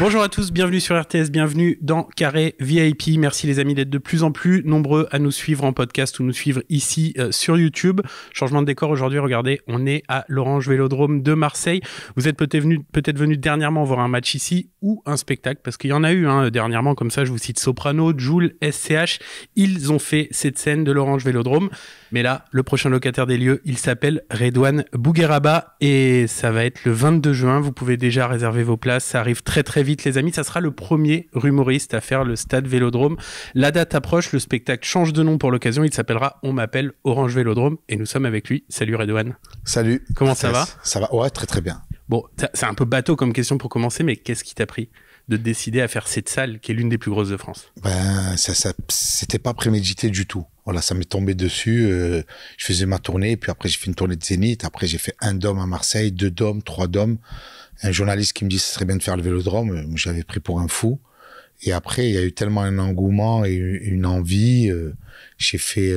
Bonjour à tous, bienvenue sur RTS, bienvenue dans Carré VIP. Merci les amis d'être de plus en plus nombreux à nous suivre en podcast ou nous suivre ici euh, sur YouTube. Changement de décor aujourd'hui, regardez, on est à l'Orange Vélodrome de Marseille. Vous êtes peut-être venu, peut venu dernièrement voir un match ici ou un spectacle, parce qu'il y en a eu hein, dernièrement, comme ça je vous cite Soprano, Joule, SCH, ils ont fait cette scène de l'Orange Vélodrome. Mais là, le prochain locataire des lieux, il s'appelle Redouane Bougueraba et ça va être le 22 juin. Vous pouvez déjà réserver vos places, ça arrive très très vite les amis, ça sera le premier rumoriste à faire le stade Vélodrome. La date approche, le spectacle change de nom pour l'occasion, il s'appellera On m'appelle Orange Vélodrome et nous sommes avec lui. Salut Redouane. Salut. Comment ça va Ça va, ouais, très très bien. Bon, c'est un peu bateau comme question pour commencer, mais qu'est-ce qui t'a pris de décider à faire cette salle qui est l'une des plus grosses de France Ben, ça, c'était pas prémédité du tout. Voilà, ça m'est tombé dessus. Euh, je faisais ma tournée, puis après j'ai fait une tournée de Zénith. Après j'ai fait un dôme à Marseille, deux dômes, trois dômes. Un journaliste qui me dit ce serait bien de faire le Vélodrome, euh, j'avais pris pour un fou. Et après, il y a eu tellement un engouement et une envie. Euh, j'ai fait,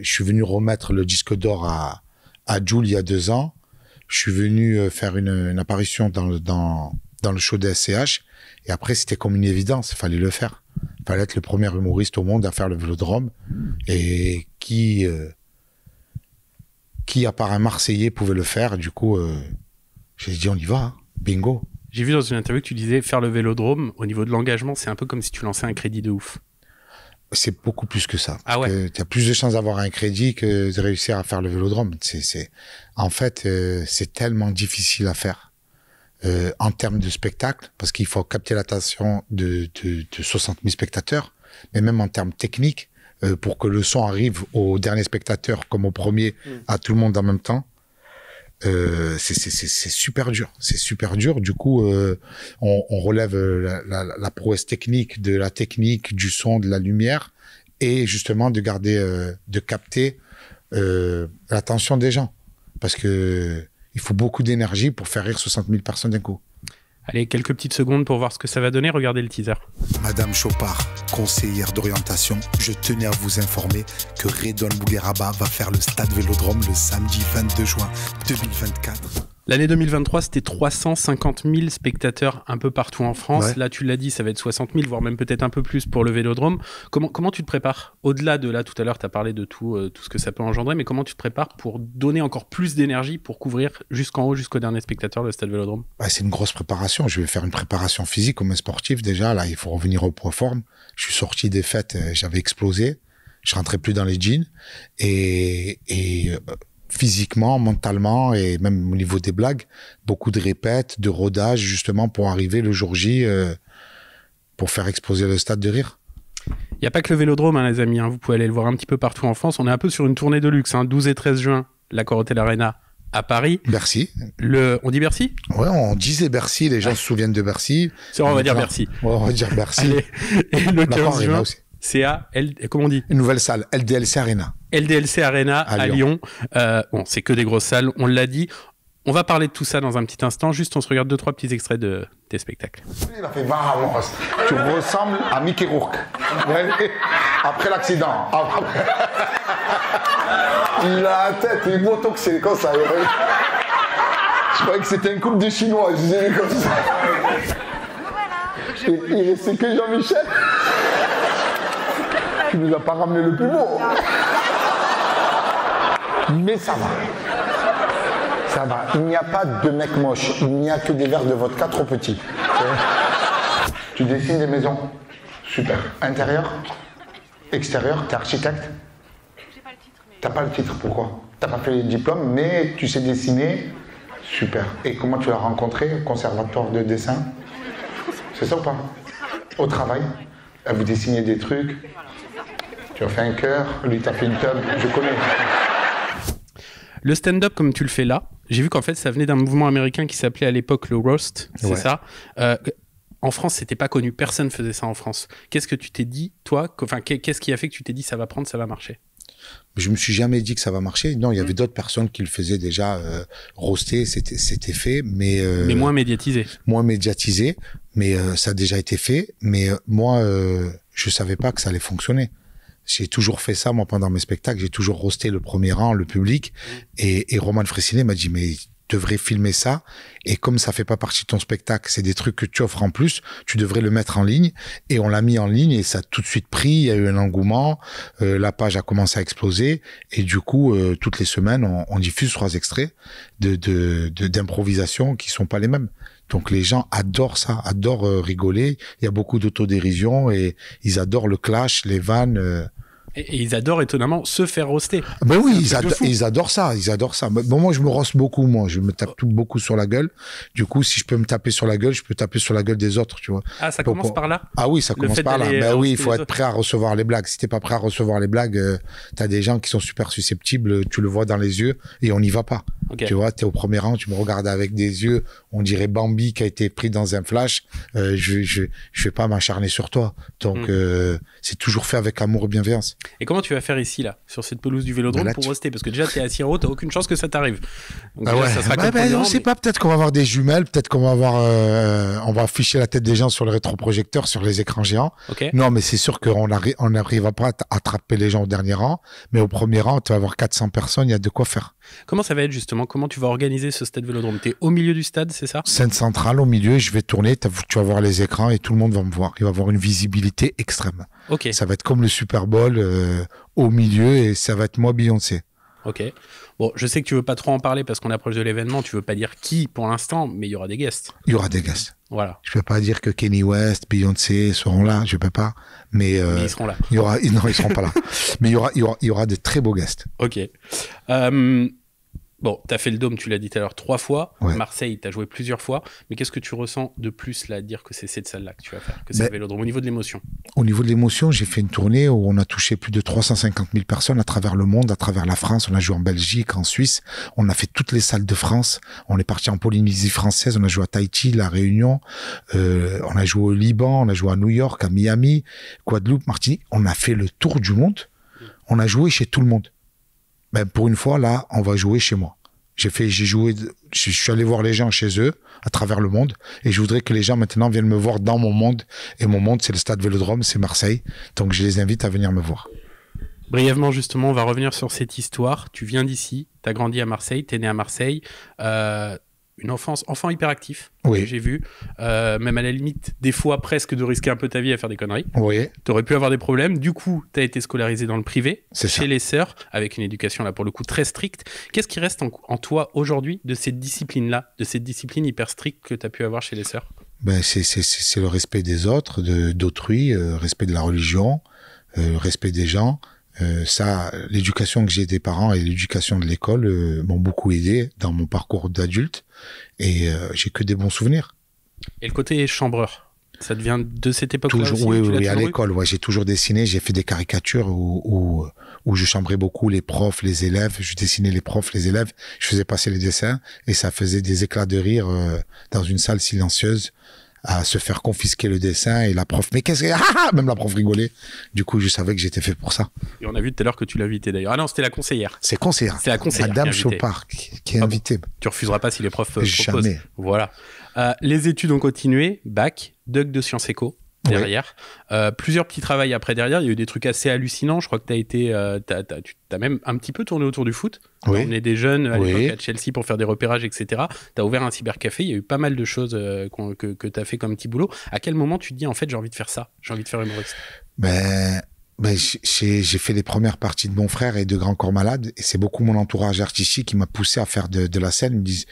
je suis venu remettre le disque d'or à à il y a deux ans. Je suis venu faire une, apparition dans, dans dans le show des SCH et après, c'était comme une évidence, il fallait le faire. Il fallait être le premier humoriste au monde à faire le vélodrome. Et qui, euh, qui, à part un Marseillais, pouvait le faire. Du coup, euh, j'ai dit, on y va, hein. bingo. J'ai vu dans une interview que tu disais, faire le vélodrome, au niveau de l'engagement, c'est un peu comme si tu lançais un crédit de ouf. C'est beaucoup plus que ça. Ah Tu as plus de chances d'avoir un crédit que de réussir à faire le vélodrome. C'est, en fait, euh, c'est tellement difficile à faire euh, en termes de spectacle, parce qu'il faut capter l'attention de, 60 000 spectateurs, mais même en termes techniques, euh, pour que le son arrive au dernier spectateur comme au premier, mm. à tout le monde en même temps. Euh, c'est super dur, c'est super dur. Du coup, on, relève la, prouesse technique de la technique, du son, de la lumière, et justement de garder, de capter l'attention des gens, parce que il faut beaucoup d'énergie pour faire rire 60 000 personnes d'un coup. Allez, quelques petites secondes pour voir ce que ça va donner. Regardez le teaser. Madame Chopard, conseillère d'orientation, je tenais à vous informer que Redon Bougueraba va faire le stade Vélodrome le samedi 22 juin 2024. L'année 2023, c'était 350 000 spectateurs un peu partout en France. Là, tu l'as dit, ça va être 60 000, voire même peut-être un peu plus pour le vélodrome. Comment, comment tu te prépares Au-delà de là, tout à l'heure, tu as parlé de tout, euh, tout ce que ça peut engendrer, mais comment tu te prépares pour donner encore plus d'énergie pour couvrir jusqu'en haut, jusqu'au dernier spectateur, de stade vélodrome C'est une grosse préparation. Je vais faire une préparation physique comme un sportif déjà. Là, il faut revenir au poids forme. Je suis sorti des fêtes, euh, j'avais explosé je rentrais plus dans les jeans et, et euh, physiquement, mentalement et même au niveau des blagues, beaucoup de répètes, de rodages justement pour arriver le jour J euh, pour faire exploser le stade de rire. Il n'y a pas que le vélodrome, hein, les amis. Hein. Vous pouvez aller le voir un petit peu partout en France. On est un peu sur une tournée de luxe. Hein. 12 et 13 juin, la Corotel Arena à Paris. Merci. Le, on dit merci Ouais, on disait merci. Les gens ah. se souviennent de Bercy. c'est on, va dire merci. on va dire merci. Et le 15 juin. CA, L, comment on dit Une nouvelle salle, LDLC Arena. LDLC Arena à, Lyon. Euh, bon, c'est que des grosses salles, on l'a dit. On va parler de tout ça dans un petit instant. Juste, on se regarde deux, trois petits extraits de tes spectacles. Tu ressembles à Mickey Rourke. Après l'accident. Il a la tête, il est c'est comme ça. Je croyais que c'était un couple de Chinois. Je disais comme ça. Il, il c'est que Jean-Michel. Tu nous as pas ramené le plus beau. Mais ça va. Ça va. Il n'y a pas de mec moche. Il n'y a que des verres de vodka trop petits. Tu dessines des maisons. Super. Intérieur Extérieur T'es architecte J'ai pas le titre. T'as pas le titre, pourquoi T'as pas fait les diplômes, mais tu sais dessiner. Super. Et comment tu l'as rencontré Conservatoire de dessin C'est ça ou pas Au travail ah, Vous dessinez des trucs tu as fait un cœur, lui t'as fait une tub, je connais. Le stand-up comme tu le fais là, j'ai vu qu'en fait ça venait d'un mouvement américain qui s'appelait à l'époque le roast, c'est ça. Euh, en France, c'était pas connu, personne faisait ça en France. Qu'est-ce que tu t'es dit, toi Enfin, qu'est-ce qui a fait que tu t'es dit ça va prendre, ça va marcher je me suis jamais dit que ça va marcher. Non, il y avait d'autres personnes qui le faisaient déjà euh, c'était fait, mais euh, mais moins médiatisé. Moins médiatisé, mais euh, ça a déjà été fait. Mais moi, je savais pas que ça allait fonctionner. J'ai toujours fait ça, moi, pendant mes spectacles. J'ai toujours rosté le premier rang, le public. Mm. Et, et Roman Fressinet m'a dit, mais devrais filmer ça. Et comme ça fait pas partie de ton spectacle, c'est des trucs que tu offres en plus, tu devrais le mettre en ligne. Et on l'a mis en ligne et ça a tout de suite pris. Il y a eu un engouement. Euh, la page a commencé à exploser. Et du coup, euh, toutes les semaines, on, diffuse trois extraits de, de, d'improvisation qui sont pas les mêmes. Donc les gens adorent ça, adorent euh, rigoler. Il y a beaucoup d'autodérision et ils adorent le clash, les vannes. Et, ils adorent étonnamment se faire roster. Ben oui, ils, adorent ça, ils adorent ça. Bon, moi, je me rosse beaucoup, moi, je me tape tout beaucoup sur la gueule. Du coup, si je peux me taper sur la gueule, je peux taper sur la gueule des autres, tu vois. Ah, ça commence par là. Ah oui, ça commence par là. Ben euh, oui, il faut être prêt à recevoir les blagues. Si t'es pas prêt à recevoir les blagues, euh, t'as des gens qui sont super susceptibles, euh, tu le vois dans les yeux et on n'y va pas. Tu vois, t'es au premier rang, tu me regardes avec des yeux, on dirait Bambi qui a été pris dans un flash. je, je, je vais pas m'acharner sur toi. Donc, hmm. c'est toujours fait avec amour et bienveillance. Et comment tu vas faire ici, là, sur cette pelouse du vélodrome pour rester Parce que déjà, tu es assis en haut, tu aucune chance que ça t'arrive. Ah ça sera on ne sait pas, peut-être qu'on va avoir des jumelles, peut-être qu'on va avoir. Euh, on va afficher la tête des gens sur le rétroprojecteur, sur les écrans géants. Non, mais c'est sûr qu'on n'arrivera on pas à attraper les gens au dernier rang. Mais au premier rang, tu vas avoir 400 personnes, il y a de quoi faire. Comment ça va être, justement Comment tu vas organiser ce stade vélodrome Tu es au milieu du stade, c'est ça Scène centrale, au milieu, je vais tourner, tu vas voir les écrans et tout le monde va me voir. Il va avoir une visibilité extrême. Ça va être comme le Super Bowl euh, au milieu et ça va être moi Beyoncé. Ok. Bon, je sais que tu veux pas trop en parler parce qu'on approche de l'événement. Tu veux pas dire qui pour l'instant, mais il y aura des guests. Il y aura des guests. Voilà. Je peux pas dire que Kenny West, Beyoncé seront là. Je peux pas. Mais, euh, ils seront là. Il y aura. Non, ils seront pas là. Mais il y aura, il y aura, il y aura des très beaux guests. Ok. Euh, Bon, tu as fait le Dôme, tu l'as dit tout à l'heure, trois fois. Marseille, tu as joué plusieurs fois. Mais qu'est-ce que tu ressens de plus là, à dire que c'est cette salle-là que tu vas faire, que c'est ben, le Vélodrome, au niveau de l'émotion Au niveau de l'émotion, j'ai fait une tournée où on a touché plus de 350 000 personnes à travers le monde, à travers la France. On a joué en Belgique, en Suisse. On a fait toutes les salles de France. On est parti en Polynésie française. On a joué à Tahiti, La Réunion. Euh, on a joué au Liban. On a joué à New York, à Miami, Guadeloupe, Martinique. On a fait le tour du monde. On a joué chez tout le monde. Ben, pour une fois, là, on va jouer chez moi. J'ai fait, j'ai joué, je suis allé voir les gens chez eux, à travers le monde, et je voudrais que les gens maintenant viennent me voir dans mon monde. Et mon monde, c'est le stade Vélodrome, c'est Marseille. Donc je les invite à venir me voir. Brièvement, justement, on va revenir sur cette histoire. Tu viens d'ici, tu as grandi à Marseille, tu es né à Marseille. Euh, une enfance, enfant hyperactif. Oui. J'ai vu. Euh, même à la limite, des fois presque de risquer un peu ta vie à faire des conneries. Oui. aurais pu avoir des problèmes. Du coup, tu as été scolarisé dans le privé, chez les sœurs, avec une éducation là pour le coup très stricte. Qu'est-ce qui reste en, toi aujourd'hui de cette discipline-là, de cette discipline hyper stricte que tu as pu avoir chez les sœurs ben, C'est le respect des autres, d'autrui, de, euh, respect de la religion, euh, respect des gens. Euh, ça, l'éducation que j'ai des parents et l'éducation de l'école euh, m'ont beaucoup aidé dans mon parcours d'adulte et euh, j'ai que des bons souvenirs. Et le côté chambreur, ça devient de cette époque Toujours, oui, oui, à l'école, ouais, j'ai toujours dessiné, j'ai fait des caricatures où, où, où, je chambrais beaucoup les profs, les élèves, je dessinais les profs, les élèves, je faisais passer les dessins et ça faisait des éclats de rire dans une salle silencieuse à se faire confisquer le dessin et la prof. Mais qu'est-ce que. Ah, ah Même la prof rigolait. Du coup, je savais que j'étais fait pour ça. Et on a vu tout à l'heure que tu l'as d'ailleurs. Ah non, c'était la conseillère. C'est conseillère. C'est la conseillère. Madame qui qui est ah invitée. tu refuseras pas si les profs euh, Jamais. Voilà. Euh, les études ont continué. Bac, doc de Sciences Éco derrière. Euh, plusieurs petits travails après derrière. Il y a eu des trucs assez hallucinants. Je crois que euh, tu as été, même un petit peu tourné autour du foot. Tu oui. des jeunes à Chelsea pour faire des repérages, etc. Tu as ouvert un cybercafé. Il y a eu pas mal de choses euh, que, tu as fait comme petit boulot. À quel moment tu te dis, en fait, j'ai envie de faire ça J'ai envie de faire une Ben. ben j'ai fait les premières parties de mon frère et de Grand Corps Malade, et c'est beaucoup mon entourage artistique qui m'a poussé à faire de, la scène. Ils me disent,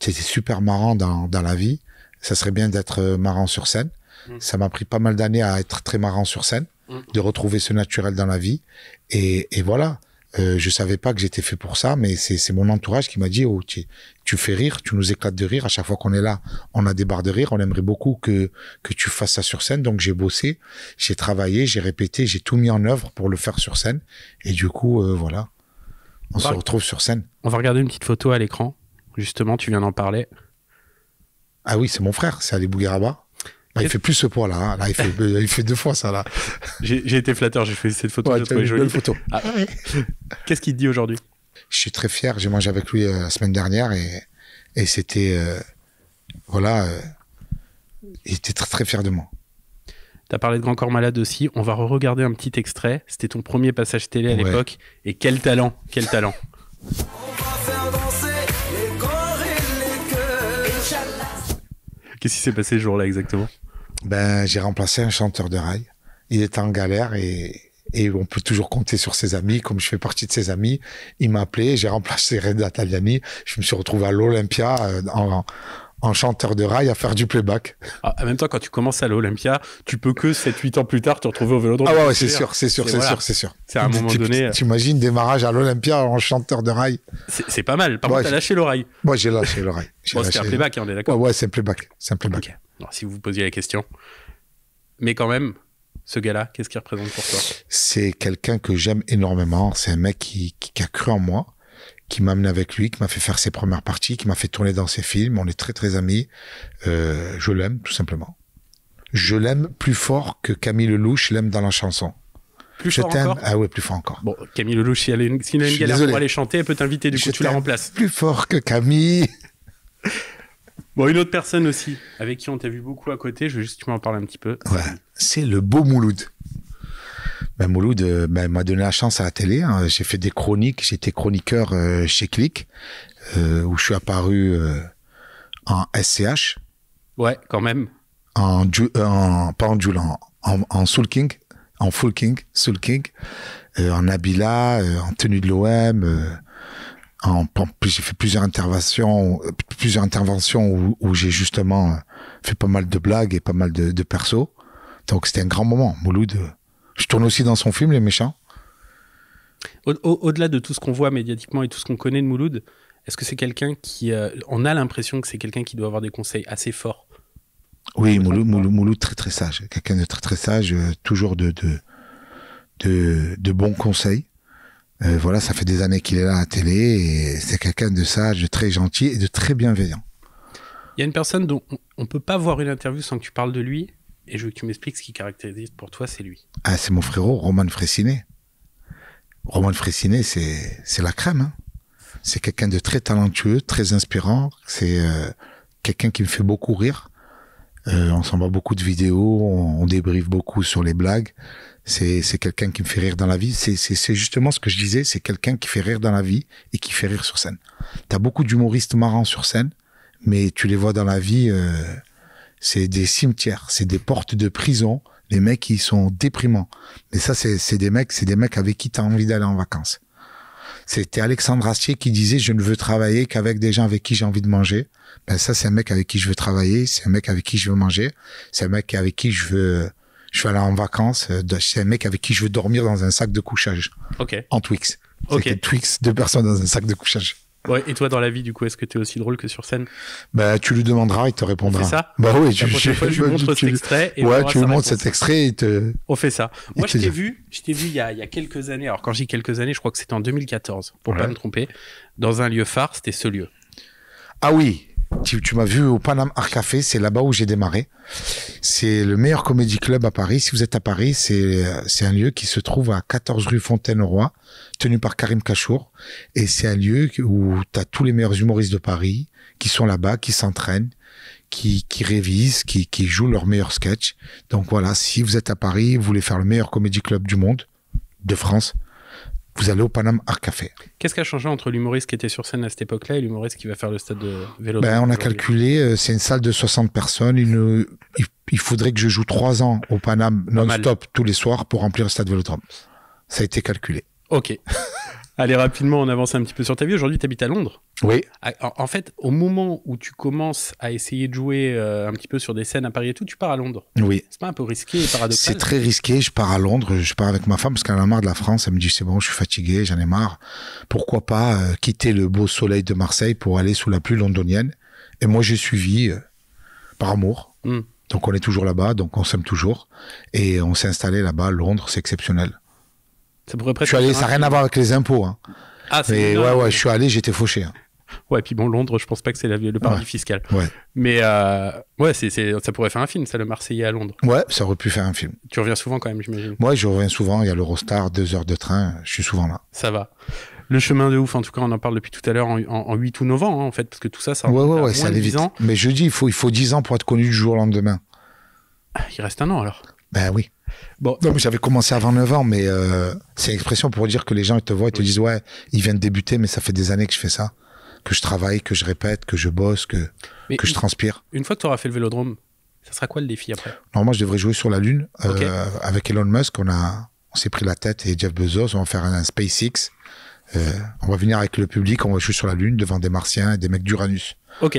c'était super marrant dans la vie, ça serait bien d'être marrant sur scène. Mm. Ça m'a pris pas mal d'années à être très marrant sur scène, mm. de retrouver ce naturel dans la vie. Et, voilà, je euh, je savais pas que j'étais fait pour ça, mais c'est mon entourage qui m'a dit oh, tu, fais rire, tu nous éclates de rire à chaque fois qu'on est là. On a des barres de rire, on aimerait beaucoup que que tu fasses ça sur scène. Donc j'ai bossé, j'ai travaillé, j'ai répété, j'ai tout mis en œuvre pour le faire sur scène. Et du coup, euh, voilà, on, se bah, retrouve sur scène. On va regarder une petite photo à l'écran. Justement, tu viens d'en parler. Ah oui, c'est mon frère, c'est Ali Bougueraba il fait plus ce poids hein. là. Là, il fait, deux fois ça J'ai été flatteur, j'ai fait cette photo. Ouais, photo. Ah. Qu'est-ce qu'il te dit aujourd'hui Je suis très fier. J'ai mangé avec lui euh, la semaine dernière et, et c'était euh, voilà, euh, il était très très fier de moi. Tu as parlé de Grand Corps Malade aussi. On va re regarder un petit extrait. C'était ton premier passage télé à l'époque. Et quel talent, quel talent. Qu'est-ce qui s'est passé ce jour-là exactement Ben, j'ai remplacé un chanteur de rail. Il était en galère et, on peut toujours compter sur ses amis, comme je fais partie de ses amis. Il m'a appelé, j'ai remplacé Reda Tagliani. Je me suis retrouvé à l'Olympia euh, en, en chanteur de rail à faire du playback. Ah, en même temps, quand tu commences à l'Olympia, tu peux que 7-8 ans plus tard te retrouver au vélodrome. Ah ouais, c'est sûr, c'est sûr, c'est sûr, c'est sûr. à un moment donné. Euh, imagines démarrage à l'Olympia en chanteur de rail. C'est pas mal. Par contre, t'as lâché l'oreille. Moi, j'ai lâché l'oreille. c'est un playback, hein, on est d'accord. Ouais, c'est un playback. C'est si vous vous posiez la question. Mais quand même, ce gars-là, qu'est-ce qu'il représente pour toi C'est quelqu'un que j'aime énormément. C'est un mec qui, qui, a cru en moi qui m'a amené avec lui, qui m'a fait faire ses premières parties, qui m'a fait tourner dans ses films. On est très très amis. Euh, je l'aime tout simplement. Je l'aime plus fort que Camille Lelouch l'aime dans la chanson. Plus je fort encore Ah ouais, plus fort encore. Bon, Camille Lelouch, si a une galère pour aller chanter, elle peut t'inviter, du coup tu la remplaces. Plus fort que Camille Bon, une autre personne aussi, avec qui on t'a vu beaucoup à côté, je veux juste que tu m'en parles un petit peu. Ouais, c'est le beau Mouloud ben Mouloud euh, ben, m'a donné la chance à la télé. Hein. J'ai fait des chroniques. J'étais chroniqueur euh, chez Click, euh, où je suis apparu euh, en SCH. Ouais, quand même. En, en pas en en, en, en Soul King, en Full Soul en Abila, en tenue de l'OM. en, j'ai fait plusieurs interventions, plusieurs interventions où, j'ai justement fait pas mal de blagues et pas mal de, de persos. Donc c'était un grand moment. Mouloud je tourne aussi dans son film, Les Méchants. Au-delà de tout ce qu'on voit médiatiquement et tout ce qu'on connaît de Mouloud, est-ce que c'est quelqu'un qui. Euh, on a l'impression que c'est quelqu'un qui doit avoir des conseils assez forts Oui, Mouloud, Mouloud, très très sage. Quelqu'un de très très sage, euh, toujours de, de, bons conseils. Euh, voilà, ça fait des années qu'il est là à la télé et c'est quelqu'un de sage, de très gentil et de très bienveillant. Il y a une personne dont on ne peut pas voir une interview sans que tu parles de lui, et je veux que tu m'expliques ce qui caractérise pour toi, c'est lui. Ah, c'est mon frérot, Roman Fressinet. Roman Fressinet, c'est la crème. Hein. C'est quelqu'un de très talentueux, très inspirant. C'est euh, quelqu'un qui me fait beaucoup rire. Euh, on s'en va beaucoup de vidéos, on, débriefe beaucoup sur les blagues. C'est quelqu'un qui me fait rire dans la vie. C'est justement ce que je disais, c'est quelqu'un qui fait rire dans la vie et qui fait rire sur scène. T'as beaucoup d'humoristes marrants sur scène, mais tu les vois dans la vie, euh, c'est des cimetières, c'est des portes de prison. Les mecs, ils sont déprimants. Mais ça, c'est des mecs, c'est des mecs avec qui tu as envie d'aller en vacances. C'était Alexandre Astier qui disait je ne veux travailler qu'avec des gens avec qui j'ai envie de manger. Ben ça, c'est un mec avec qui je veux travailler, c'est un mec avec qui je veux manger, c'est un mec avec qui je veux je veux aller en vacances, c'est un mec avec qui je veux dormir dans un sac de couchage. Ok. En Twix. Ok. Twix, deux personnes dans un sac de couchage et toi, dans la vie, du coup, est-ce que tu es aussi drôle que sur scène Bah, tu lui demanderas, il te répondra. C'est ça Bah oui, je lui montre cet extrait. ouais, tu lui montres cet extrait et te. On fait ça. Moi, je t'ai vu, je t'ai vu il y, a, quelques années. Alors, quand je dis quelques années, je crois que c'était en 2014, pour ne pas me tromper, dans un lieu phare, c'était ce lieu. Ah oui, tu, m'as vu au Panam Art Café, c'est là-bas où j'ai démarré. C'est le meilleur comédie club à Paris. Si vous êtes à Paris, c'est c'est un lieu qui se trouve à 14 rue fontaine roy tenu par Karim Kachour. Et c'est un lieu où tu as tous les meilleurs humoristes de Paris qui sont là-bas, qui s'entraînent, qui, qui révisent, qui, qui jouent leurs meilleurs sketchs. Donc voilà, si vous êtes à Paris, vous voulez faire le meilleur comédie club du monde, de France, vous allez au Paname Art Café. Qu'est-ce qui a changé entre l'humoriste qui était sur scène à cette époque-là et l'humoriste qui va faire le stade de vélo ben, On a calculé, euh, c'est une salle de 60 personnes. il, il, faudrait que je joue 3 ans au Paname non-stop tous les soirs pour remplir le stade Vélodrome. Ça a été calculé. Ok. Allez, rapidement, on avance un petit peu sur ta vie. Aujourd'hui, tu habites à Londres. Oui. Ah, en fait, au moment où tu commences à essayer de jouer euh, un petit peu sur des scènes à Paris et tout, tu pars à Londres. Oui. C'est pas un peu risqué et paradoxal C'est très risqué. Je pars à Londres, je pars avec ma femme parce qu'elle en a marre de la France. Elle me dit c'est bon, je suis fatigué, j'en ai marre. Pourquoi pas euh, quitter le beau soleil de Marseille pour aller sous la pluie londonienne Et moi, j'ai suivi euh, par amour. Hmm. Donc on est toujours là-bas, donc on s'aime toujours. Et on s'est installé là-bas. Londres, c'est exceptionnel. Ça pourrait Je suis ça n'a rien à voir avec les impôts. Hein. Ah, c'est. Ouais, ouais, je suis allé, j'étais fauché. Hein. Ouais, puis bon, Londres, je pense pas que c'est le paradis fiscal. Ouais. Mais euh, ouais, c'est, ça pourrait faire un film, ça, le Marseillais à Londres. Ouais, ça aurait pu faire un film. Tu reviens souvent quand même, j'imagine. Moi, je reviens souvent. Il y a l'Eurostar, deux heures de train, je suis souvent là. Ça va. Le chemin de ouf, en tout cas, on en parle depuis tout à l'heure en, 8 ou 9 ans, hein, en fait, parce que tout ça, ça, ouais, ouais, ouais, ça 10 ans. Mais je dis, il faut, il faut 10 ans pour être connu du jour au lendemain. Ah, il reste un an alors. Ben oui. Bon. j'avais commencé avant 9 ans, mais euh, c'est l'expression pour dire que les gens te voient et te disent ouais, ils viennent débuter, mais ça fait des années que je fais ça, que je travaille, que je répète, que je bosse, que je transpire. Une fois que tu auras fait le vélodrome, ça sera quoi le défi après Normalement, je devrais jouer sur la lune euh, avec Elon Musk. On a, on s'est pris la tête et Jeff Bezos, on va faire un, SpaceX. Euh, on va venir avec le public, on va jouer sur la lune devant des martiens et des mecs d'Uranus. Ok.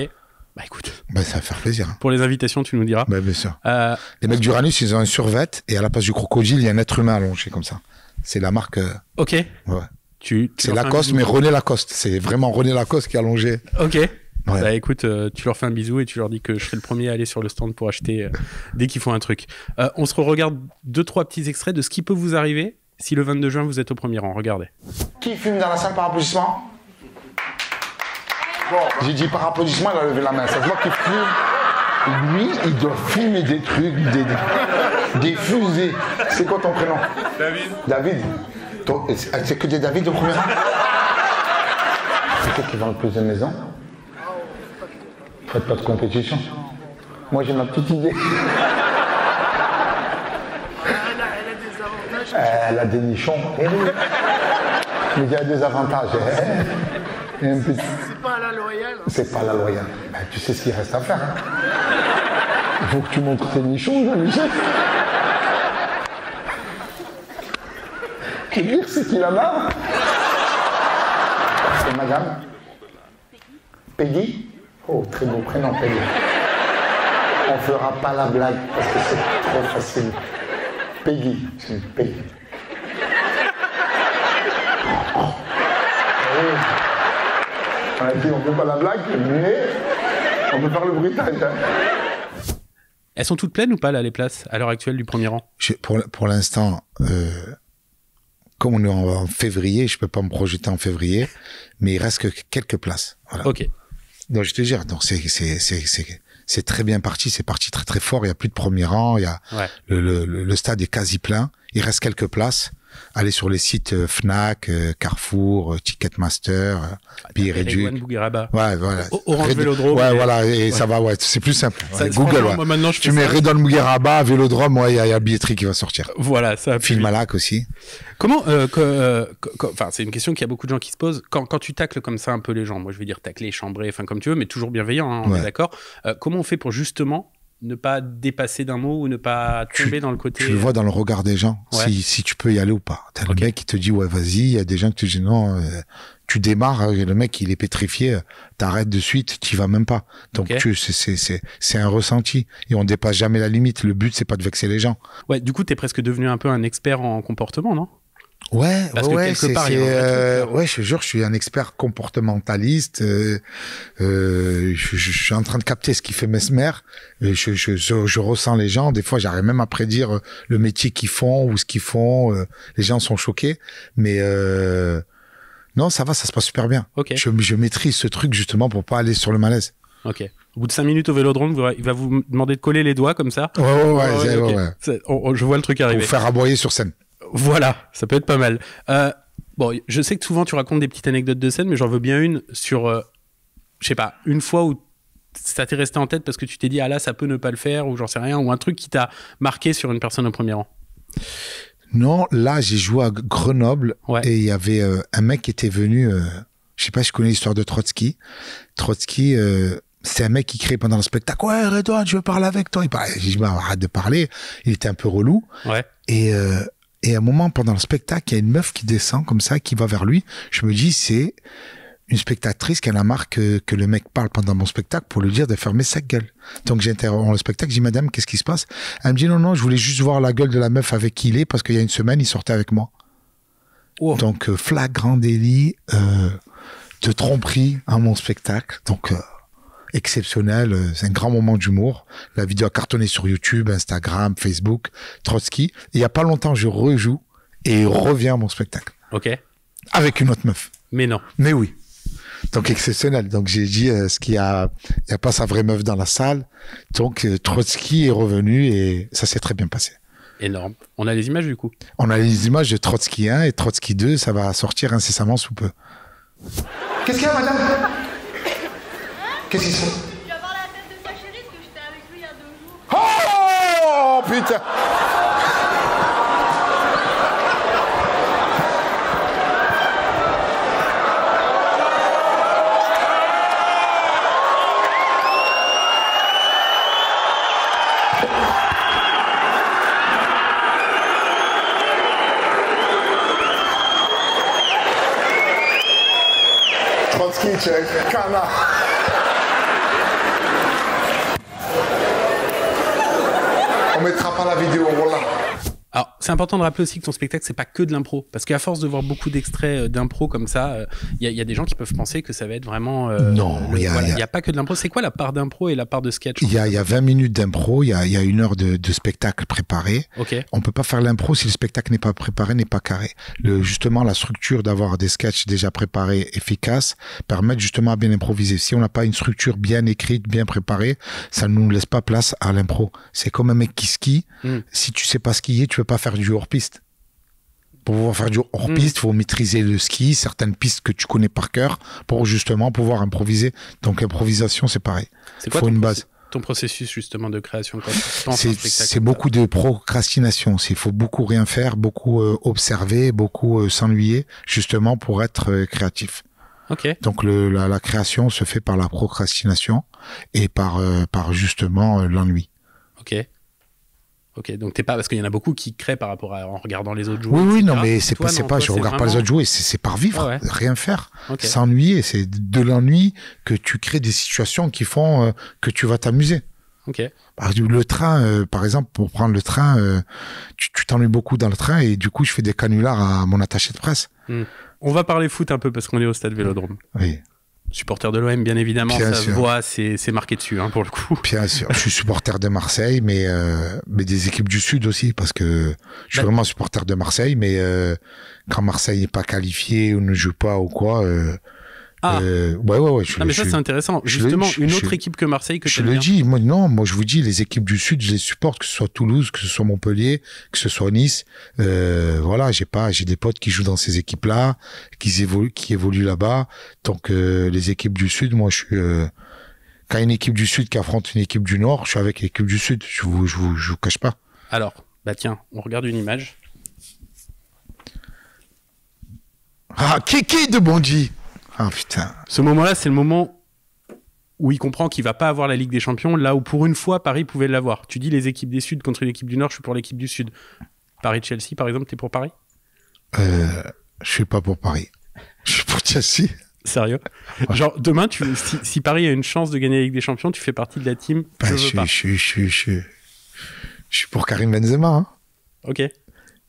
Bah écoute. Bah ça va faire plaisir. Hein. Pour les invitations, tu nous diras. Bah bien sûr. Euh, les mecs d'Uranus, ils ont un survêt et à la place du crocodile, il y a un être humain allongé comme ça. C'est la marque. Euh, ok. Ouais. Tu, c'est Lacoste, mais René Lacoste. C'est vraiment René Lacoste qui est allongé. Ok. Bah écoute, euh, tu leur fais un bisou et tu leur dis que je serai le premier à aller sur le stand pour acheter dès qu'ils font un truc. on se regarde deux, trois petits extraits de ce qui peut vous arriver si le 22 juin vous êtes au premier rang. Regardez. Qui fume dans la salle par applaudissement j'ai dit par applaudissement, il a levé la main. Ça se voit qu'il fume. Lui, il doit fumer des trucs, des, des fusées. C'est quoi ton prénom David. David. C'est que des David au premier rang C'est toi qui vend le plus de maisons Faites pas de compétition. Moi, j'ai ma petite idée. Elle a des nichons. Mais il y a des avantages. un petit... C'est pas la loyale. Ben, tu sais ce qu'il reste à faire. Hein. Il faut que tu montres tes nichons, Jean-Michel. Et dire, c'est qu'il a marre. C'est madame. Peggy Oh, très beau prénom, Peggy. On fera pas la blague parce que c'est trop facile. Peggy. Peggy. Oh. Oh on ne fait pas la blague, mais on peut faire le bruitage. Hein. Elles sont toutes pleines ou pas, là, les places, à l'heure actuelle du premier rang Pour, l'instant, euh, comme on est en, février, je ne peux pas me projeter en février, mais il reste que quelques places. Ok. Donc, je te jure, c'est très bien parti, c'est parti très très fort, il n'y a plus de premier rang, il y a, le, le, stade est quasi plein, il reste quelques places. Aller sur les sites euh, Fnac, euh, Carrefour, euh, Ticketmaster, puis Billet Réduit. voilà. Orange Vélodrome. Ouais, voilà, et ça va, c'est plus simple. Google, ouais. tu mets Redon Mugiraba, Vélodrome, ouais, il y, a, la billetterie qui va sortir. Voilà, ça. Film Malak aussi. Comment, enfin, c'est une question qu'il y a beaucoup de gens qui se posent. Quand, tu tacles comme ça un peu les gens, moi je vais dire tacler, chambrer, enfin comme tu veux, mais toujours bienveillant, hein, on est d'accord. comment on fait pour justement ne pas dépasser d'un mot ou ne pas tomber dans le côté. Tu le vois dans le regard des gens, si, si, tu peux y aller ou pas. T'as le mec qui te dit ouais vas-y, il y a des gens qui te disent non, euh, tu démarres, hein, et le mec il est pétrifié, euh, t'arrêtes de suite, t'y vas même pas. Donc c'est c'est un ressenti et on dépasse jamais la limite. Le but c'est pas de vexer les gens. Ouais, du coup t'es presque devenu un peu un expert en comportement, non Ouais, ouais, que quelque euh, ouais, je jure, je suis un expert comportementaliste. Euh, euh je, suis en train de capter ce qui fait mes Et je, je, je, ressens les gens. Des fois, j'arrive même à prédire euh, le métier qu'ils font ou ce qu'ils font. Euh, les gens sont choqués, mais non, ça va, ça se passe super bien. Okay. Je, maîtrise ce truc justement pour pas aller sur le malaise. Ok. Au bout de 5 minutes au vélodrome, il va vous demander de coller les doigts comme ça. Ouais, ouais, ouais. je vois le truc arriver. Pour faire aboyer sur scène. Voilà, ça peut être pas mal. Euh, bon, je sais que souvent tu racontes des petites anecdotes de scène, mais j'en veux bien une sur, euh, je sais pas, une fois où ça t'est resté en tête parce que tu t'es dit, ah là, ça peut ne pas le faire, ou j'en sais rien, ou un truc qui t'a marqué sur une personne au premier rang. Non, là, j'ai joué à Grenoble et il y avait euh, un mec qui était venu. je sais pas si je connais l'histoire de Trotsky. Trotsky, c'est un mec qui crée pendant le spectacle Ouais, Redouane, je veux parler avec toi. Il parlait, j'ai dit bah, de parler. Il était un peu relou. Ouais. Et et à un moment, pendant le spectacle, il y a une meuf qui descend comme ça, qui va vers lui. Je me dis, c'est une spectatrice qui a la que, euh, que, le mec parle pendant mon spectacle pour lui dire de fermer sa gueule. Donc j'interromps le spectacle, je dis madame, qu'est-ce qui se passe Elle me dit non, non, je voulais juste voir la gueule de la meuf avec qui il est parce qu'il y a une semaine, il sortait avec moi. Oh. Donc euh, flagrant délit euh, de tromperie à mon spectacle. Donc exceptionnel. Euh, c'est un grand moment d'humour. La vidéo a cartonné sur YouTube, Instagram, Facebook, Trotsky. il y a pas longtemps, je rejoue et reviens à mon spectacle. Ok. Avec une autre meuf. Mais non. Mais oui. Donc exceptionnel. Donc j'ai dit euh, ce qu'il a, il y a pas sa vraie meuf dans la salle. Donc euh, Trotsky est revenu et ça s'est très bien passé. Énorme. On a les images du coup. On a les images de Trotsky 1 et Trotsky 2. Ça va sortir incessamment sous peu. Qu'est-ce qu'il y a, madame Qu'est-ce que c'est J'ai vas voir la tête de sa chérie que j'étais avec lui il y a deux jours. Oh putain Trotsky, check. Kana à la vidéo. Voilà c'est important de rappeler aussi que ton spectacle, c'est pas que de l'impro. Parce qu'à force de voir beaucoup d'extraits euh, d'impro comme ça, il euh, y, a des gens qui peuvent penser que ça va être vraiment. Euh, non, il n'y a, pas que de l'impro. C'est quoi la part d'impro et la part de sketch Il y, a 20 minutes d'impro, il y a, une heure de, spectacle préparé. Okay. On peut pas faire l'impro si le spectacle n'est pas préparé, n'est pas carré. Le, justement, la structure d'avoir des sketchs déjà préparés, efficaces, permettent justement à bien improviser. Si on n'a pas une structure bien écrite, bien préparée, ça ne nous laisse pas place à l'impro. C'est comme un mec qui skie. Hmm. Si tu sais pas skier, tu peux pas faire du hors-piste. Pour pouvoir faire du hors-piste, hmm. il faut maîtriser le ski, certaines pistes que tu connais par cœur, pour justement pouvoir improviser. Donc improvisation, c'est pareil. C'est faut une base ton processus justement de création C'est beaucoup de procrastination. Il faut beaucoup rien faire, beaucoup euh, observer, beaucoup euh, s'ennuyer justement pour être euh, créatif. Donc la, création se fait par la procrastination et par, par justement l'ennui. Ok. Ok, donc t'es pas parce qu'il y en a beaucoup qui créent par rapport à en regardant les autres joueurs Oui, oui, non, mais c'est pas, pas, je regarde pas les autres joueurs, c'est par vivre, ah rien faire, s'ennuyer, c'est de l'ennui que tu crées des situations qui font euh, que tu vas t'amuser. Ok. Le train, euh, par exemple, pour prendre le train, euh, tu t'ennuies beaucoup dans le train et du coup, je fais des canulars à mon attaché de presse. Hmm. On va parler foot un peu parce qu'on est au stade Vélodrome. Oui supporter de l'OM, bien évidemment, ça voit, c'est marqué dessus, hein, pour le coup. Bien sûr, je suis supporter de Marseille, mais, euh, mais des équipes du Sud aussi, parce que je suis bah- vraiment supporter de Marseille, mais euh, quand Marseille n'est pas qualifié ou ne joue pas ou quoi, euh, ah. Euh, ouais, ouais, ouais. non, mais ça, c'est intéressant. Justement, une autre équipe que Marseille que je le dis. Moi, non, moi, je vous dis, les équipes du Sud, je les supporte, que ce soit Toulouse, que ce soit Montpellier, que ce soit Nice. Euh, voilà, j'ai pas, j'ai des potes qui jouent dans ces équipes-là, qui évoluent, qui évoluent là-bas. Donc, que euh, les équipes du Sud, moi, je suis. quand une équipe du Sud qui affronte une équipe du Nord, je suis avec l'équipe du Sud. Je vous, je vous, je vous cache pas. Alors, bah tiens, on regarde une image. Ah, Kéké de Bondy ah, Ce moment-là, c'est le moment où il comprend qu'il va pas avoir la Ligue des Champions, là où pour une fois Paris pouvait l'avoir. Tu dis les équipes des Sud contre l'équipe du Nord, je suis pour l'équipe du Sud. Paris-Chelsea, par exemple, tu es pour Paris euh, Je suis pas pour Paris. Je suis pour Chelsea. Sérieux Genre, demain, si, Paris a une chance de gagner la Ligue des Champions, tu fais partie de la team. Bah, je, pas. Je, suis pour Karim Benzema. Hein. Ok.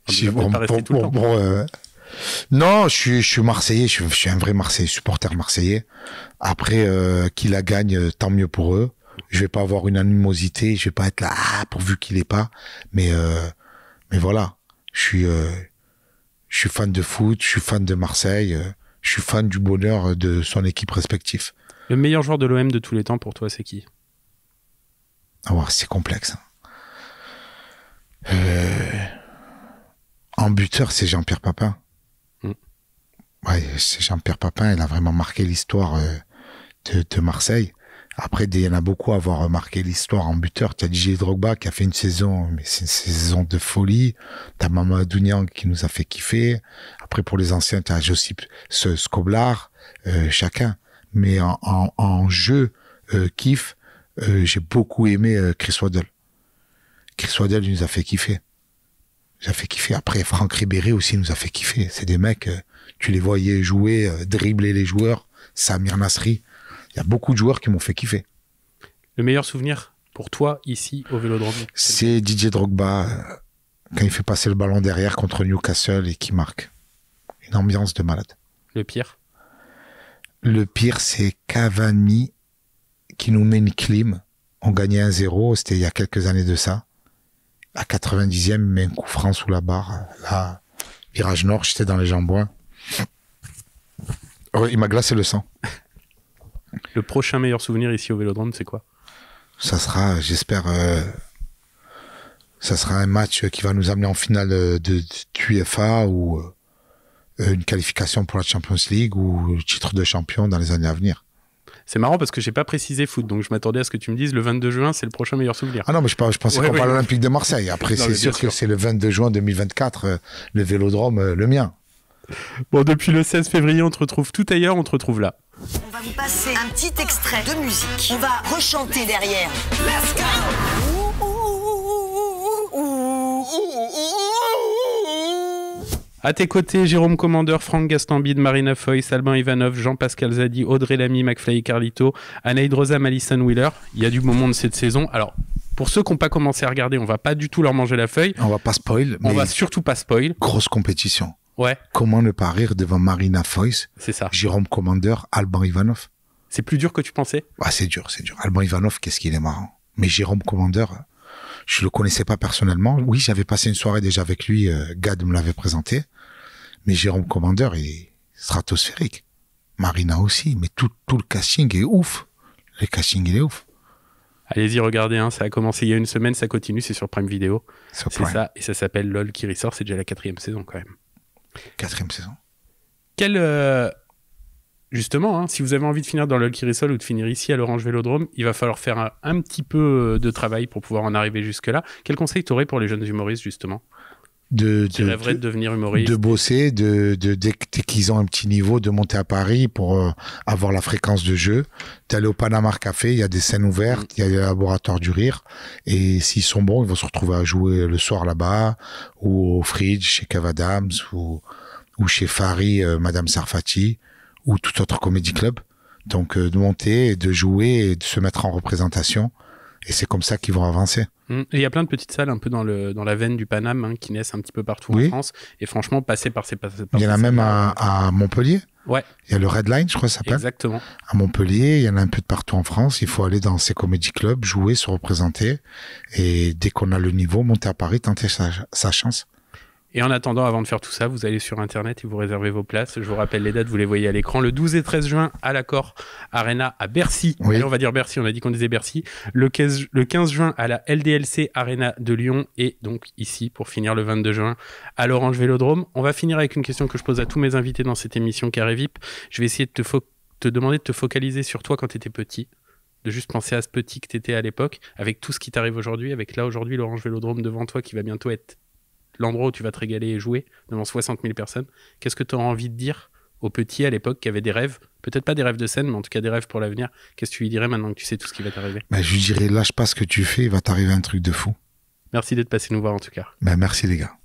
je suis bon, non, je suis, Marseillais, je suis, un vrai Marseillais, supporter Marseillais. Après, qu'il euh, qui la gagne, euh, tant mieux pour eux. Je vais pas avoir une animosité, je vais pas être là ah, pourvu qu'il est pas. Mais euh, mais voilà, je suis je suis fan de foot, je suis fan de Marseille, je suis fan du bonheur de son équipe respective. Le meilleur joueur de l'OM de tous les temps pour toi, c'est qui Ah c'est complexe. Hein. en buteur, c'est Jean-Pierre Papin ouais, Jean-Pierre Papin, il a vraiment marqué l'histoire euh, de, Marseille. Après, il y en a beaucoup à avoir marqué l'histoire en buteur. T'as as Drogba qui a fait une saison, mais c'est une saison de folie. T'as as Mamadou Niang qui nous a fait kiffer. Après, pour les anciens, t'as Josip Skoblar, euh, chacun. Mais en, jeu, euh, kiff, euh, j'ai beaucoup aimé Chris Waddell. Chris il nous a fait kiffer. Nous a fait kiffer. Après, Franck Ribéry aussi nous a fait kiffer. C'est des mecs, tu les voyais jouer, euh, dribbler les joueurs, Samir Nasri. Il y a beaucoup de joueurs qui m'ont fait kiffer. Le meilleur souvenir pour toi ici au Vélodrome C'est Didier Drogba euh, quand il fait passer le ballon derrière contre Newcastle et qui marque. Une ambiance de malade. Le pire Le pire, c'est Cavani qui nous met une clim. On gagnait 1-0, c'était il y a quelques années de ça. À 90e, mais un coup franc sous la barre. Là, virage nord, j'étais dans les jambes. Hein. Oh, il m'a glacé le sang. le prochain meilleur souvenir ici au Vélodrome, c'est quoi Ça sera, j'espère, euh, ça sera un match qui va nous amener en finale euh, de, de, ou euh, une qualification pour la Champions League ou titre de champion dans les années à venir. C'est marrant parce que j'ai pas précisé foot, donc je m'attendais à ce que tu me dises le 22 juin, c'est le prochain meilleur souvenir. Ah non, mais je, pensais qu'on de l'Olympique de Marseille. Après, c'est sûr, que c'est le 22 juin 2024, le Vélodrome, le mien. Bon, depuis le 16 février, on te retrouve tout ailleurs, on te retrouve là. On va vous passer un petit extrait de musique. On va rechanter derrière. Let's go À tes côtés, Jérôme Commandeur, Franck Gastambide, Marina Foy Albin Ivanov, Jean-Pascal Zadi, Audrey Lamy, McFly Carlito, Anaïd Rosa, Malison Wheeler. Il y a du moment de cette saison. Alors, pour ceux qui n'ont pas commencé à regarder, on va pas du tout leur manger la feuille. On va pas spoil. On va surtout pas spoil. Grosse compétition. Comment ne pas rire devant Marina Foïs, c'est ça. Jérôme Commander, Alban Ivanov C'est plus dur que tu pensais ah, C'est dur, c'est dur. Alban Ivanov, qu'est-ce qu'il est marrant. Mais Jérôme Commander je le connaissais pas personnellement. Oui, j'avais passé une soirée déjà avec lui, euh, Gad me l'avait présenté. Mais Jérôme Commandeur est stratosphérique. Marina aussi, mais tout, le casting est ouf. Le casting, il est ouf. Allez-y, regardez, hein, ça a commencé il y a une semaine, ça continue, c'est sur Prime Video. C'est ça, et ça s'appelle LOL qui ressort, c'est déjà la quatrième saison quand même. Quatrième saison. Euh, justement, hein, si vous avez envie de finir dans le Kirisol ou de finir ici à l'Orange Vélodrome, il va falloir faire un, petit peu euh, de travail pour pouvoir en arriver jusque-là. Quel conseil tu aurais pour les jeunes humoristes, justement de, de, de, bosser, de, de, dès qu'ils ont un petit niveau, de monter à Paris pour euh, avoir la fréquence de jeu, d'aller au Panama Café, il y a des scènes ouvertes, mm. il y a des laboratoires du rire, et s'ils sont bons, ils vont se retrouver à jouer le soir là-bas, ou au Fridge, chez Cavadams, ou, ou chez Fari, euh, Madame Sarfati, ou tout autre comédie club. Donc euh, de monter, de jouer, et de se mettre en représentation. Et c'est comme ça qu'ils vont avancer. Hum. il y a plein de petites salles un peu dans, le, dans la veine du Paname hein, qui naissent un petit peu partout en France. Et franchement, passer par ces passages. Il y en a même à, Montpellier. Ouais. Il y a le Red Line, je crois, ça s'appelle. Exactement. À Montpellier, il y en a un peu de partout en France. Il faut aller dans ces comédie clubs, jouer, se représenter. Et dès qu'on a le niveau, monter à Paris, tenter sa chance. Et en attendant, avant de faire tout ça, vous allez sur Internet et vous réservez vos places. Je vous rappelle les dates, vous les voyez à l'écran. Le 12 et 13 juin à l'accord Arena à Bercy. Oui. on va dire Bercy, on a dit qu'on disait Bercy. Le 15, juin à la LDLC Arena de Lyon. Et donc ici, pour finir, le 22 juin à l'Orange Vélodrome. On va finir avec une question que je pose à tous mes invités dans cette émission Carré VIP. Je vais essayer de te, demander de te focaliser sur toi quand tu étais petit de juste penser à ce petit que tu étais à l'époque, avec tout ce qui t'arrive aujourd'hui, avec là aujourd'hui l'Orange Vélodrome devant toi qui va bientôt être l'endroit où tu vas te régaler et jouer devant 60 000 personnes, qu'est-ce que tu as envie de dire aux petits à l'époque qui avaient des rêves Peut-être pas des rêves de scène, mais en tout cas des rêves pour l'avenir. Qu'est-ce que tu lui dirais maintenant que tu sais tout ce qui va t'arriver bah, Je lui dirais lâche pas ce que tu fais, il va t'arriver un truc de fou. Merci d'être passé nous voir en tout cas. Bah, merci les gars.